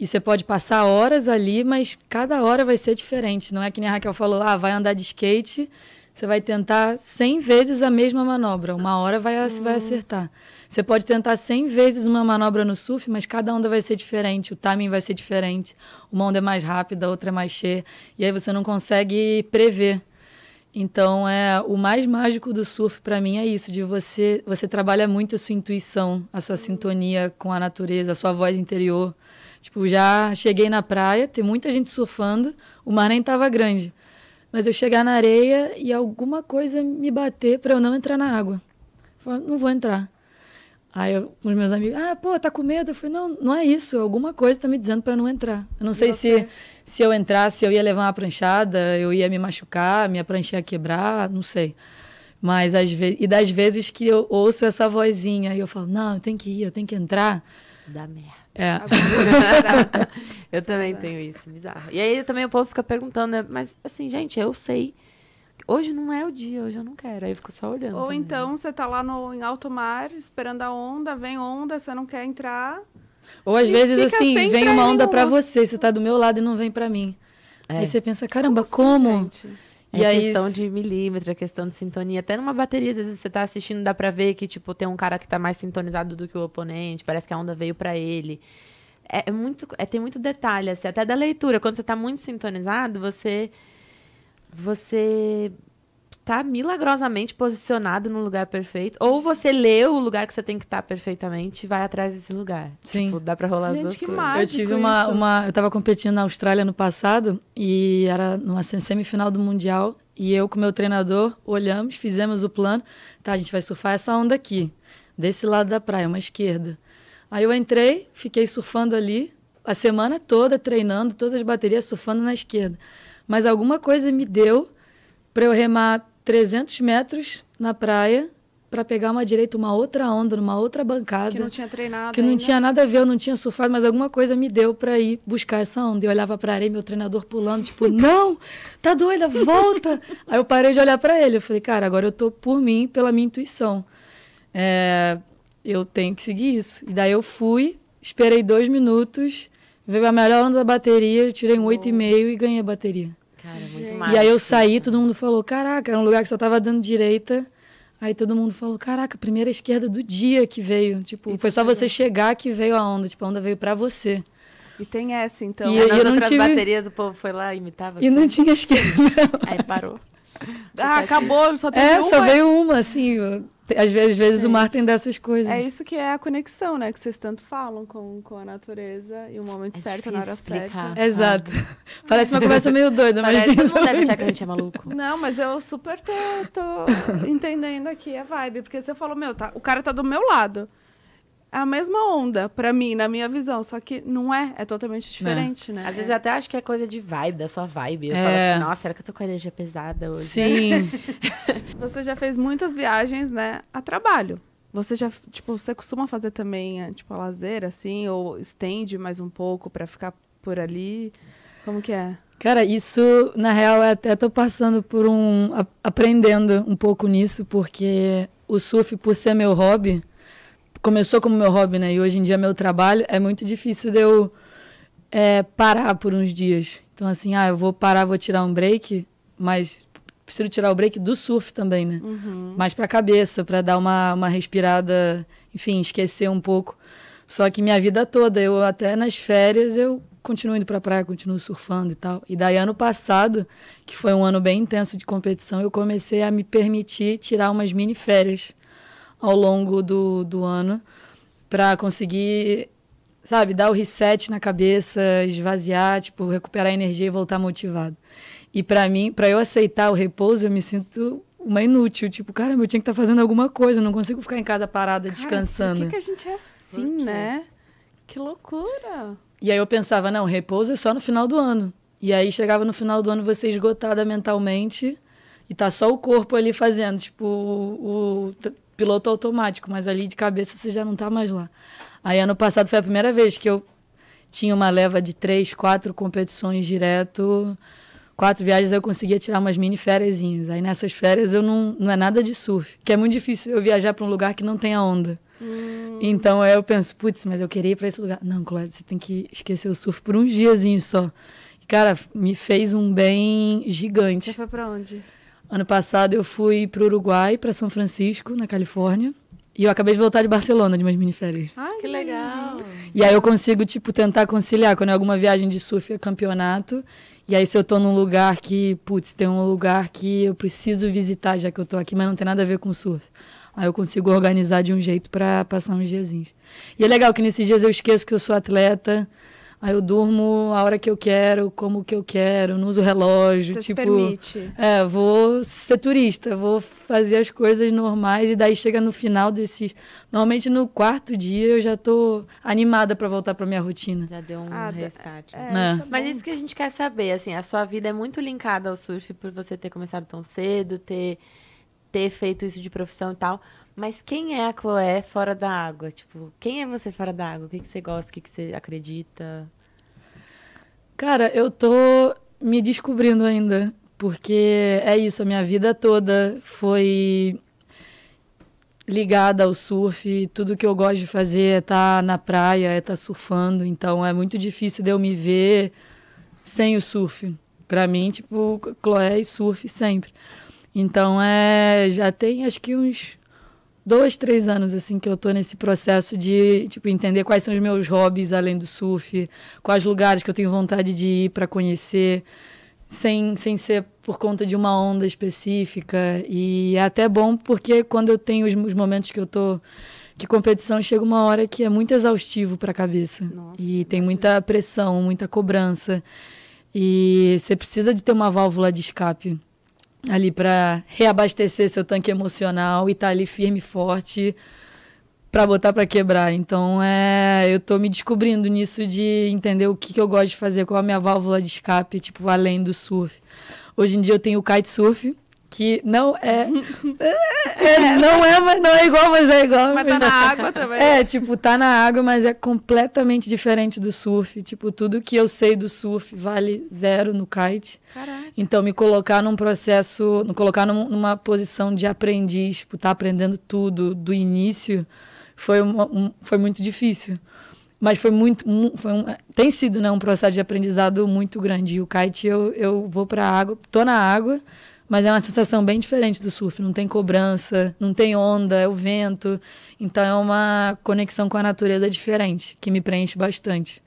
E você pode passar horas ali, mas cada hora vai ser diferente. Não é que nem a Raquel falou, ah, vai andar de skate, você vai tentar 100 vezes a mesma manobra. Uma hora vai, hum. vai acertar. Você pode tentar 100 vezes uma manobra no surf, mas cada onda vai ser diferente, o timing vai ser diferente. Uma onda é mais rápida, a outra é mais cheia, e aí você não consegue prever. Então, é o mais mágico do surf para mim é isso, de você, você trabalha muito a sua intuição, a sua sintonia com a natureza, a sua voz interior. Tipo, já cheguei na praia, tem muita gente surfando, o mar nem tava grande. Mas eu chegar na areia e alguma coisa me bater para eu não entrar na água. Eu não vou entrar. Aí eu, os meus amigos, ah, pô, tá com medo? Eu falei, não, não é isso, alguma coisa tá me dizendo para não entrar. Eu não e sei se se eu entrasse eu ia levar uma pranchada, eu ia me machucar, minha prancha ia quebrar, não sei. Mas às vezes, e das vezes que eu ouço essa vozinha e eu falo, não, eu tenho que ir, eu tenho que entrar. Dá merda. É. Tá eu também tá. tenho isso, bizarro. E aí também o povo fica perguntando, né? Mas assim, gente, eu sei hoje não é o dia, hoje eu não quero. Aí eu fico só olhando. Ou também. então você tá lá no, em alto mar, esperando a onda, vem onda, você não quer entrar. Ou às vezes assim, vem uma onda para você, você tá do meu lado e não vem para mim. É. Aí você pensa, caramba, como? como? É e é aí questão de milímetro, é questão de sintonia. Até numa bateria, às vezes você tá assistindo, dá pra ver que, tipo, tem um cara que tá mais sintonizado do que o oponente, parece que a onda veio para ele. É, é muito, é, tem muito detalhe, assim, até da leitura. Quando você tá muito sintonizado, você você tá milagrosamente posicionado no lugar perfeito. Ou você lê o lugar que você tem que estar tá perfeitamente e vai atrás desse lugar. Sim. Tipo, dá pra rolar Gente, as duas que coisas. eu tive uma, uma. Eu tava competindo na Austrália no passado e era numa semifinal do Mundial. E eu com meu treinador olhamos, fizemos o plano. Tá, a gente vai surfar essa onda aqui, desse lado da praia, uma esquerda. Aí eu entrei, fiquei surfando ali a semana toda, treinando, todas as baterias surfando na esquerda. Mas alguma coisa me deu para eu remar 300 metros na praia para pegar uma direita, uma outra onda, numa outra bancada. Que não tinha treinado. Que não ainda. tinha nada a ver, eu não tinha surfado, mas alguma coisa me deu para ir buscar essa onda. Eu olhava para areia, meu treinador pulando, tipo, não, tá doida, volta. Aí eu parei de olhar para ele. Eu falei, cara, agora eu tô por mim, pela minha intuição. É, eu tenho que seguir isso. E daí eu fui, esperei dois minutos, Veio a melhor onda da bateria, eu tirei um 8,5 e ganhei a bateria. Cara, muito massa. E aí eu saí, todo mundo falou, caraca, era um lugar que só tava dando direita. Aí todo mundo falou, caraca, primeira esquerda do dia que veio. Tipo, e foi só você chegar que veio a onda. Tipo, a onda veio pra você. E tem essa, então. E, é, eu não tive... baterias, o povo foi lá e imitava. E assim. não tinha esquerda. Não. Aí parou. Ah, assim, acabou, só tem é, uma. É, só veio uma, assim. Eu... Às vezes, às vezes o mar tem dessas coisas. É isso que é a conexão, né? Que vocês tanto falam com, com a natureza e o momento é certo, na hora explicar, certa. Ah. Exato. Parece uma conversa meio doida, mas. Parece, todo mundo deve achar que a gente é maluco. Não, mas eu super tô, tô entendendo aqui a vibe. Porque você falou, meu, tá, o cara tá do meu lado é a mesma onda para mim, na minha visão. Só que não é, é totalmente diferente, né? Às vezes é. eu até acho que é coisa de vibe, da sua vibe. Eu é. falo assim, nossa, será que eu tô com energia pesada hoje? Sim. você já fez muitas viagens, né, a trabalho. Você já, tipo, você costuma fazer também, eh, tipo, a lazer, assim? Ou estende mais um pouco para ficar por ali? Como que é? Cara, isso, na real, é eu até tô passando por um... aprendendo um pouco nisso, porque o surf, por ser meu hobby começou como meu hobby, né? E hoje em dia meu trabalho é muito difícil de eu é, parar por uns dias. Então, assim, ah, eu vou parar, vou tirar um break, mas preciso tirar o break do surf também, né? Uhum. Mais pra cabeça, para dar uma, uma respirada, enfim, esquecer um pouco. Só que minha vida toda, eu até nas férias, eu continuo indo pra praia, continuo surfando e tal. E daí, ano passado, que foi um ano bem intenso de competição, eu comecei a me permitir tirar umas mini férias ao longo do, do ano para conseguir, sabe, dar o reset na cabeça, esvaziar, tipo, recuperar a energia e voltar motivado. E para mim, para eu aceitar o repouso, eu me sinto uma inútil. Tipo, caramba, eu tinha que estar tá fazendo alguma coisa, não consigo ficar em casa parada, Cara, descansando. Por que, que a gente é assim, né? Que loucura! E aí eu pensava, não, repouso é só no final do ano. E aí chegava no final do ano você esgotada mentalmente e tá só o corpo ali fazendo, tipo, o, o piloto automático, mas ali de cabeça você já não tá mais lá. Aí ano passado foi a primeira vez que eu tinha uma leva de três, quatro competições direto, quatro viagens eu conseguia tirar umas mini férias. Aí nessas férias eu não, não é nada de surf, que é muito difícil eu viajar para um lugar que não tenha onda. Hum. Então eu penso, putz, mas eu queria ir para esse lugar. Não, Cláudia, você tem que esquecer o surf por uns diazinhos só. E, cara, me fez um bem gigante. Você foi para onde? Ano passado eu fui para o Uruguai, para São Francisco, na Califórnia. E eu acabei de voltar de Barcelona de umas miniférias. Ai, que legal! E aí eu consigo, tipo, tentar conciliar. Quando é alguma viagem de surf, é campeonato. E aí se eu tô num lugar que, putz, tem um lugar que eu preciso visitar já que eu tô aqui, mas não tem nada a ver com surf. Aí eu consigo organizar de um jeito para passar uns diazinhos. E é legal que nesses dias eu esqueço que eu sou atleta. Aí eu durmo a hora que eu quero, como que eu quero, não uso relógio. Você tipo, se permite. É, vou ser turista, vou fazer as coisas normais e daí chega no final desses. Normalmente no quarto dia eu já tô animada para voltar para minha rotina. Já deu um ah, restart. É, né? Mas isso que a gente quer saber, assim, a sua vida é muito linkada ao surf por você ter começado tão cedo, ter ter feito isso de profissão e tal. Mas quem é a Chloé fora da água? Tipo, quem é você fora da água? O que, que você gosta? O que, que você acredita? Cara, eu tô me descobrindo ainda. Porque é isso, a minha vida toda foi ligada ao surf. Tudo que eu gosto de fazer é estar tá na praia, é estar tá surfando. Então é muito difícil de eu me ver sem o surf. Pra mim, tipo, Chloé e surf sempre. Então é. Já tem acho que uns dois, três anos, assim, que eu tô nesse processo de, tipo, entender quais são os meus hobbies além do surf, quais lugares que eu tenho vontade de ir para conhecer, sem, sem ser por conta de uma onda específica. E é até bom porque quando eu tenho os, os momentos que eu tô que competição chega uma hora que é muito exaustivo para a cabeça. Nossa, e tem muita pressão, muita cobrança. E você precisa de ter uma válvula de escape ali para reabastecer seu tanque emocional e tá ali firme e forte para botar para quebrar. Então, é, eu tô me descobrindo nisso de entender o que, que eu gosto de fazer, qual a minha válvula de escape, tipo, além do surf. Hoje em dia eu tenho o kitesurf, que não é, é, é, não é não é igual mas é igual mas tá na água também é tipo tá na água mas é completamente diferente do surf tipo tudo que eu sei do surf vale zero no kite Caraca. então me colocar num processo me colocar numa posição de aprendiz tipo tá aprendendo tudo do início foi uma, um, foi muito difícil mas foi muito foi um, tem sido né um processo de aprendizado muito grande e o kite eu eu vou para água tô na água mas é uma sensação bem diferente do surf. Não tem cobrança, não tem onda, é o vento. Então é uma conexão com a natureza diferente, que me preenche bastante.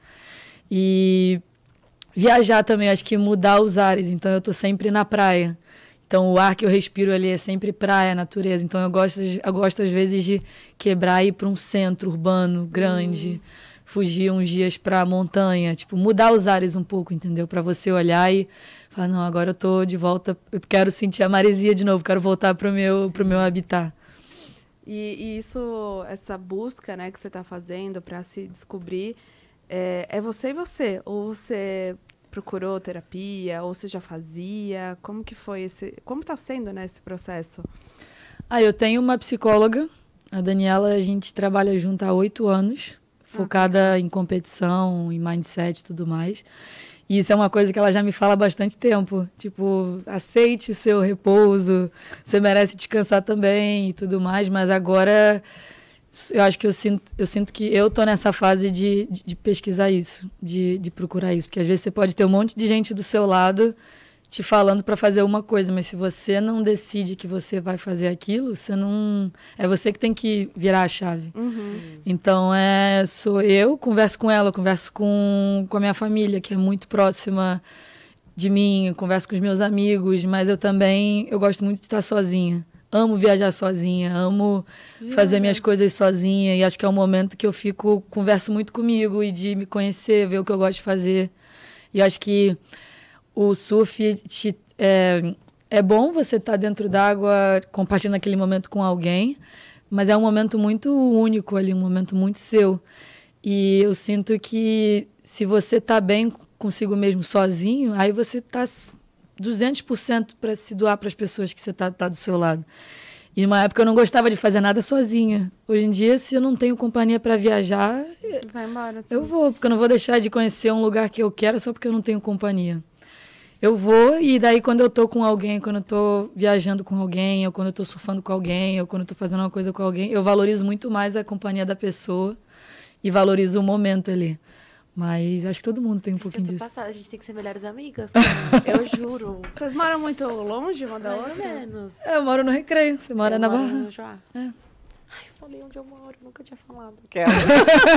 E viajar também, acho que mudar os ares. Então eu estou sempre na praia. Então o ar que eu respiro ali é sempre praia, natureza. Então eu gosto, eu gosto às vezes de quebrar e ir para um centro urbano grande, hum. fugir uns dias para a montanha, tipo mudar os ares um pouco, entendeu? Para você olhar e fala não, agora eu tô de volta, eu quero sentir a maresia de novo, quero voltar pro meu, pro meu habitat. E, e isso, essa busca, né, que você está fazendo para se descobrir, é, é você e você? Ou você procurou terapia, ou você já fazia? Como que foi esse, como está sendo, né, esse processo? Ah, eu tenho uma psicóloga, a Daniela, a gente trabalha junto há oito anos, ah. focada ah, tá. em competição, em mindset e tudo mais. E isso é uma coisa que ela já me fala há bastante tempo. Tipo, aceite o seu repouso, você merece descansar também e tudo mais, mas agora eu acho que eu sinto, eu sinto que eu tô nessa fase de, de, de pesquisar isso, de, de procurar isso. Porque às vezes você pode ter um monte de gente do seu lado te falando para fazer uma coisa, mas se você não decide que você vai fazer aquilo, você não é você que tem que virar a chave. Uhum. Então é sou eu converso com ela, converso com com a minha família que é muito próxima de mim, converso com os meus amigos, mas eu também eu gosto muito de estar sozinha. Amo viajar sozinha, amo yeah. fazer minhas coisas sozinha e acho que é um momento que eu fico converso muito comigo e de me conhecer, ver o que eu gosto de fazer. E acho que o surf te, é, é bom você estar tá dentro d'água, compartilhando aquele momento com alguém, mas é um momento muito único ali, um momento muito seu. E eu sinto que se você está bem consigo mesmo sozinho, aí você está 200% para se doar para as pessoas que você está tá do seu lado. E numa época eu não gostava de fazer nada sozinha. Hoje em dia, se eu não tenho companhia para viajar, Vai embora, eu vou, porque eu não vou deixar de conhecer um lugar que eu quero só porque eu não tenho companhia eu vou e daí quando eu tô com alguém, quando eu tô viajando com alguém, ou quando eu tô surfando com alguém, ou quando eu tô fazendo uma coisa com alguém, eu valorizo muito mais a companhia da pessoa e valorizo o momento ali. Mas acho que todo mundo tem um pouquinho disso. Passada. A gente tem que ser melhores amigas. eu juro. Vocês moram muito longe uma da outra? menos. É, eu moro no Recreio. Você mora eu na Barra. No Joá. É falei onde eu moro, nunca tinha falado. É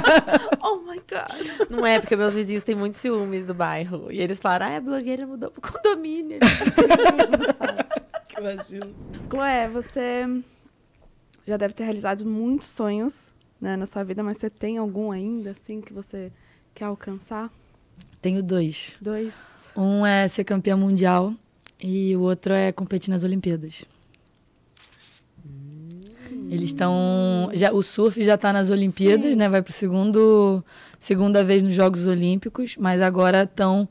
oh my god. Não é, porque meus vizinhos têm muitos ciúmes do bairro. E eles falaram, ah, a é blogueira mudou pro condomínio. que vacilo. Chloé, você já deve ter realizado muitos sonhos né, na sua vida, mas você tem algum ainda, assim, que você quer alcançar? Tenho dois. Dois. Um é ser campeã mundial e o outro é competir nas Olimpíadas. Eles estão. já O surf já está nas Olimpíadas, Sim. né? Vai para segundo segunda vez nos Jogos Olímpicos, mas agora estão.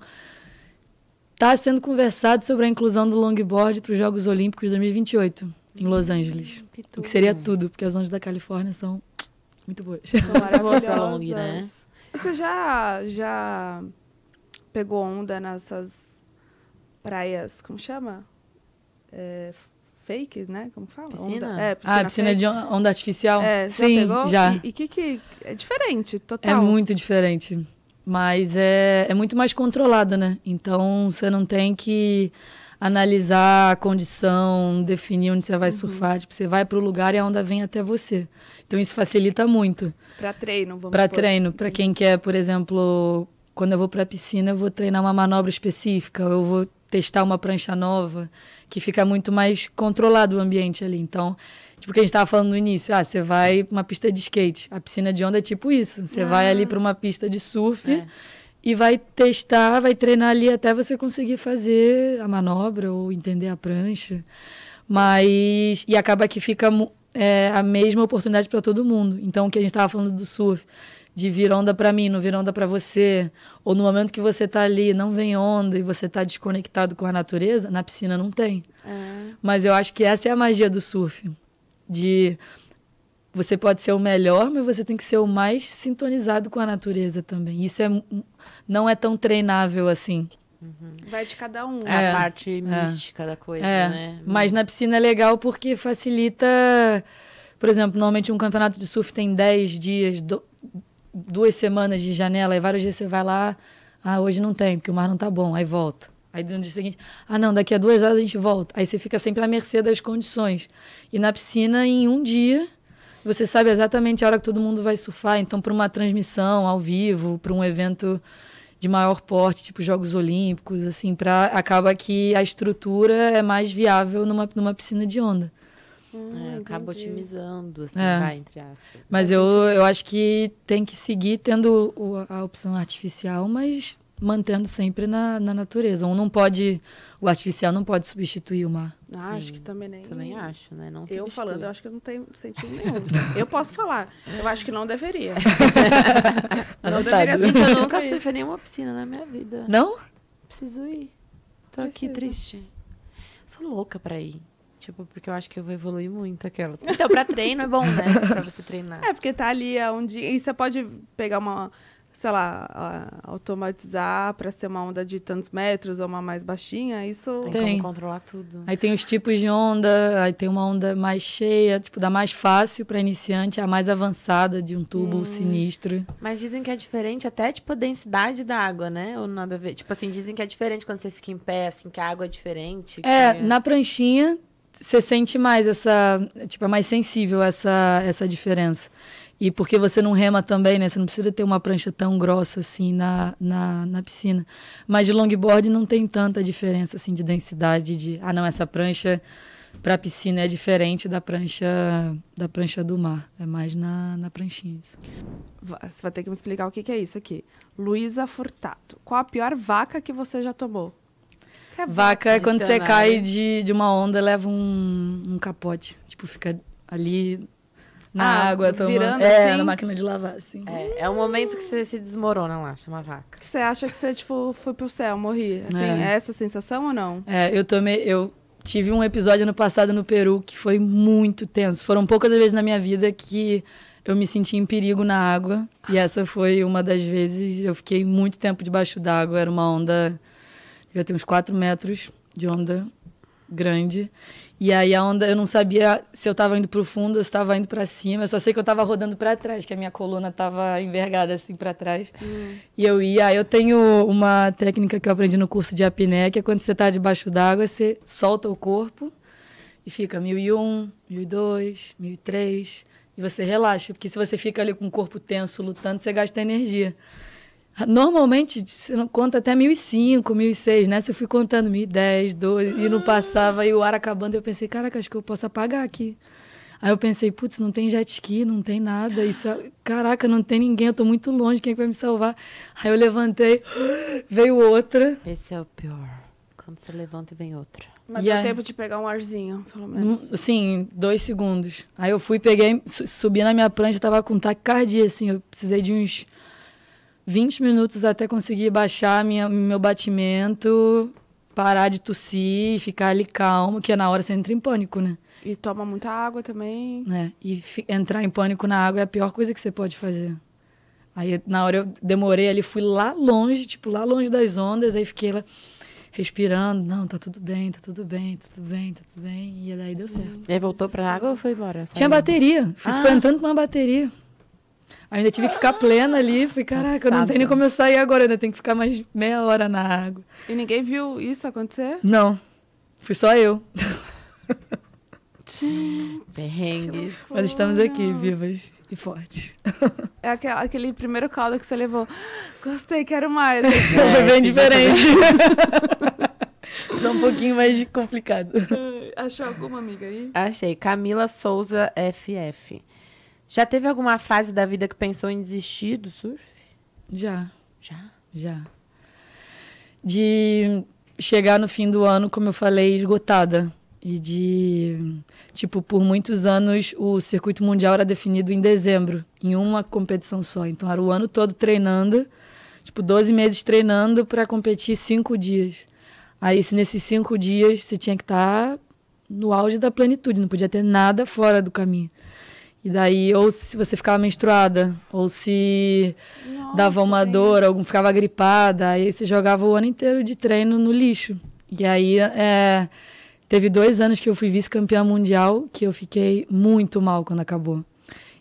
Está sendo conversado sobre a inclusão do longboard para os Jogos Olímpicos 2028, em Los hum, Angeles. Que o que seria tudo, porque as ondas da Califórnia são muito boas. São maravilhosas. Né? E você já, já pegou onda nessas praias, como chama? É, fake, né? Como fala? Piscina? Onda, é, piscina ah, piscina fake. de onda artificial? É, Sim, já, já. E o que, que é diferente, é total? É muito diferente. Mas é, é muito mais controlado, né? Então você não tem que analisar a condição, definir onde você vai uhum. surfar. Tipo, você vai para o lugar e a onda vem até você. Então isso facilita muito. Para treino, vamos Para treino. Para quem quer, por exemplo, quando eu vou para a piscina, eu vou treinar uma manobra específica, eu vou testar uma prancha nova, que fica muito mais controlado o ambiente ali. Então, tipo o que a gente estava falando no início, ah, você vai para uma pista de skate, a piscina de onda é tipo isso, você ah. vai ali para uma pista de surf. É e vai testar, vai treinar ali até você conseguir fazer a manobra ou entender a prancha. Mas. E acaba que fica é, a mesma oportunidade para todo mundo. Então, o que a gente estava falando do surf, de vir onda para mim, não vir onda para você, ou no momento que você tá ali, não vem onda e você tá desconectado com a natureza, na piscina não tem. É. Mas eu acho que essa é a magia do surf, de você pode ser o melhor, mas você tem que ser o mais sintonizado com a natureza também. Isso é não é tão treinável assim. Uhum. Vai de cada um é, a parte é. mística é, da coisa, é. né? Mas na piscina é legal porque facilita. Por exemplo, normalmente um campeonato de surf tem 10 dias, do, duas semanas de janela, e vários dias você vai lá, ah, hoje não tem, porque o mar não tá bom, aí volta. Aí no dia seguinte, ah não, daqui a duas horas a gente volta. Aí você fica sempre à mercê das condições. E na piscina, em um dia, você sabe exatamente a hora que todo mundo vai surfar. Então, para uma transmissão ao vivo, para um evento de maior porte, tipo Jogos Olímpicos, assim, pra, acaba que a estrutura é mais viável numa, numa piscina de onda. Hum, é, acaba otimizando, assim, é. vai, entre aspas. Mas eu, eu acho que tem que seguir tendo a opção artificial, mas mantendo sempre na, na natureza. Um não pode, o artificial não pode substituir o mar. Ah, acho que também nem. Também acho, né? Não eu falando, eu acho que não tem sentido nenhum. eu posso falar, eu acho que não deveria. não, deveria. eu nunca surfei nenhuma piscina na minha vida. Não? Preciso ir. Tô Preciso. aqui triste. Sou louca pra ir. Tipo, porque eu acho que eu vou evoluir muito aquela. Então, pra treino é bom, né? Pra você treinar. É, porque tá ali é onde. E você pode pegar uma, sei lá, automatizar pra ser uma onda de tantos metros ou uma mais baixinha. Isso tem, tem. como controlar tudo. Aí tem os tipos de onda, aí tem uma onda mais cheia, tipo, dá mais fácil pra iniciante, a mais avançada de um tubo hum. sinistro. Mas dizem que é diferente até, tipo, a densidade da água, né? Ou nada a ver. Tipo assim, dizem que é diferente quando você fica em pé, assim, que a água é diferente. É, que... É- na pranchinha você sente mais essa, tipo, é mais sensível essa essa diferença. E porque você não rema também, né? Você não precisa ter uma prancha tão grossa assim na, na, na, piscina. Mas de longboard não tem tanta diferença assim de densidade de, ah, não, essa prancha para piscina é diferente da prancha da prancha do mar. É mais na, na pranchinha isso. Você vai ter que me explicar o que, que é isso aqui. Luísa Furtado. Qual a pior vaca que você já tomou? Vaca é quando você cai de, de uma onda, leva um, um capote. Tipo, fica ali na ah, água, tomando. Virando é, assim. na máquina de lavar, assim. É, é o momento que você se desmorona lá, chama vaca. Que você acha que você, tipo, foi pro céu, morri. Assim, é. é essa a sensação ou não? É, eu tomei. Eu tive um episódio ano passado no Peru que foi muito tenso. Foram poucas vezes na minha vida que eu me senti em perigo na água. E essa foi uma das vezes. Eu fiquei muito tempo debaixo d'água. Era uma onda eu tenho uns 4 metros de onda grande. E aí a onda, eu não sabia se eu estava indo para o fundo ou se estava indo para cima. Eu só sei que eu estava rodando para trás, que a minha coluna estava envergada assim para trás. Uhum. E eu ia. Eu tenho uma técnica que eu aprendi no curso de apneia, que é quando você está debaixo d'água, você solta o corpo e fica 1001, 1002, 1003 e você relaxa, porque se você fica ali com o corpo tenso lutando, você gasta energia. Normalmente você não conta até 1005, 1006, né? Se eu fui contando 1010, 12 e não passava e o ar acabando, eu pensei, caraca, acho que eu posso apagar aqui. Aí eu pensei, putz, não tem jet ski, não tem nada. Isso, é, caraca, não tem ninguém, eu tô muito longe, quem é que vai me salvar? Aí eu levantei, veio outra. Esse é o pior. Quando você levanta e vem outra. Mas yeah. deu tempo de pegar um arzinho, pelo hum, menos. Sim, dois segundos. Aí eu fui, peguei, subi na minha prancha, tava com taquicardia, assim. Eu precisei de uns 20 minutos até conseguir baixar minha, meu batimento, parar de tossir e ficar ali calmo, que é na hora você entra em pânico, né? E toma muita água também. É, e entrar em pânico na água é a pior coisa que você pode fazer. Aí na hora eu demorei ali, fui lá longe, tipo, lá longe das ondas, aí fiquei lá respirando, não, tá tudo bem, tá tudo bem, tá tudo bem, tá tudo bem. E daí deu certo. E aí voltou pra água ou foi embora? Tinha bateria. Fiz, ah. Foi entrando com uma bateria. Ainda tive que ficar plena ali. Falei, caraca, Passada. não tem nem como eu sair agora, ainda tenho que ficar mais meia hora na água. E ninguém viu isso acontecer? Não. Fui só eu. Gente, Perrengue. Mas estamos aqui, vivas e fortes. É aquele, aquele primeiro caldo que você levou. Gostei, quero mais. É, foi bem diferente. Só um pouquinho mais complicado. Achou alguma amiga aí? Achei. Camila Souza FF. Já teve alguma fase da vida que pensou em desistir do surf? Já. Já? Já. De chegar no fim do ano, como eu falei, esgotada. E de. Tipo, por muitos anos o circuito mundial era definido em dezembro, em uma competição só. Então era o ano todo treinando, tipo, 12 meses treinando para competir cinco dias. Aí, se nesses cinco dias você tinha que estar tá no auge da plenitude, não podia ter nada fora do caminho. E daí, ou se você ficava menstruada, ou se Nossa, dava uma dor, ou ficava gripada, aí você jogava o ano inteiro de treino no lixo. E aí, é, teve dois anos que eu fui vice-campeã mundial, que eu fiquei muito mal quando acabou.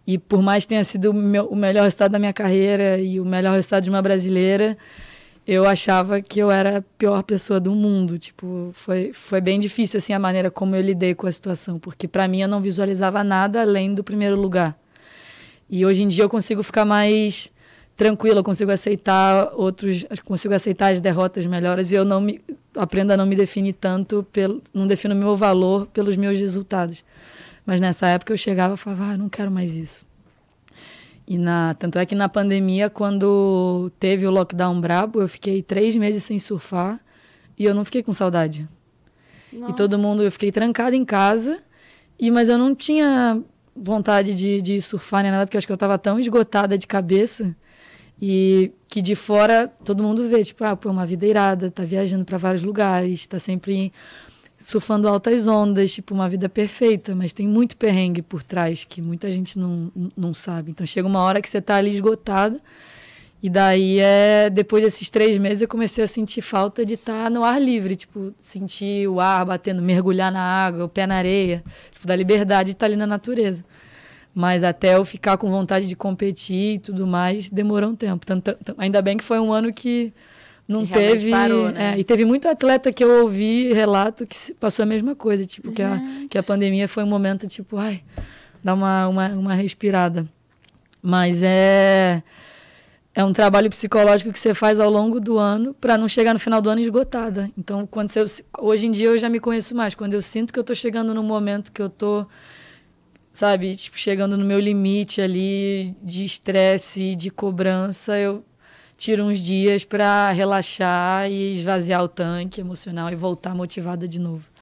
E por mais que tenha sido o, meu, o melhor resultado da minha carreira e o melhor resultado de uma brasileira, eu achava que eu era a pior pessoa do mundo. Tipo, foi, foi bem difícil, assim, a maneira como eu lidei com a situação. Porque, para mim, eu não visualizava nada além do primeiro lugar. E hoje em dia eu consigo ficar mais tranquila, eu consigo aceitar outros, consigo aceitar as derrotas melhores e eu não me aprendo a não me definir tanto pelo, não defino meu valor pelos meus resultados. Mas nessa época eu chegava e falava, ah, não quero mais isso. E na, tanto é que na pandemia, quando teve o lockdown brabo, eu fiquei três meses sem surfar e eu não fiquei com saudade. Nossa. E todo mundo, eu fiquei trancada em casa, e mas eu não tinha vontade de, de surfar nem nada, porque eu acho que eu estava tão esgotada de cabeça. E que de fora todo mundo vê, tipo, ah, pô, uma vida irada, tá viajando para vários lugares, tá sempre surfando altas ondas, tipo uma vida perfeita, mas tem muito perrengue por trás que muita gente não, não sabe. Então chega uma hora que você tá ali esgotada. E daí é, depois desses três meses eu comecei a sentir falta de estar tá no ar livre, tipo, sentir o ar batendo, mergulhar na água, o pé na areia, tipo, da liberdade de estar tá ali na natureza. Mas até eu ficar com vontade de competir e tudo mais, demorou um tempo. Tanto, ainda bem que foi um ano que não teve parou, né? é, e teve muito atleta que eu ouvi relato que passou a mesma coisa tipo que a, que a pandemia foi um momento tipo ai dá uma, uma, uma respirada mas é é um trabalho psicológico que você faz ao longo do ano para não chegar no final do ano esgotada. Então, quando eu, hoje em dia eu já me conheço mais. Quando eu sinto que eu estou chegando no momento que eu estou, sabe, tipo, chegando no meu limite ali de estresse, de cobrança, eu tiro uns dias para relaxar e esvaziar o tanque emocional e voltar motivada de novo.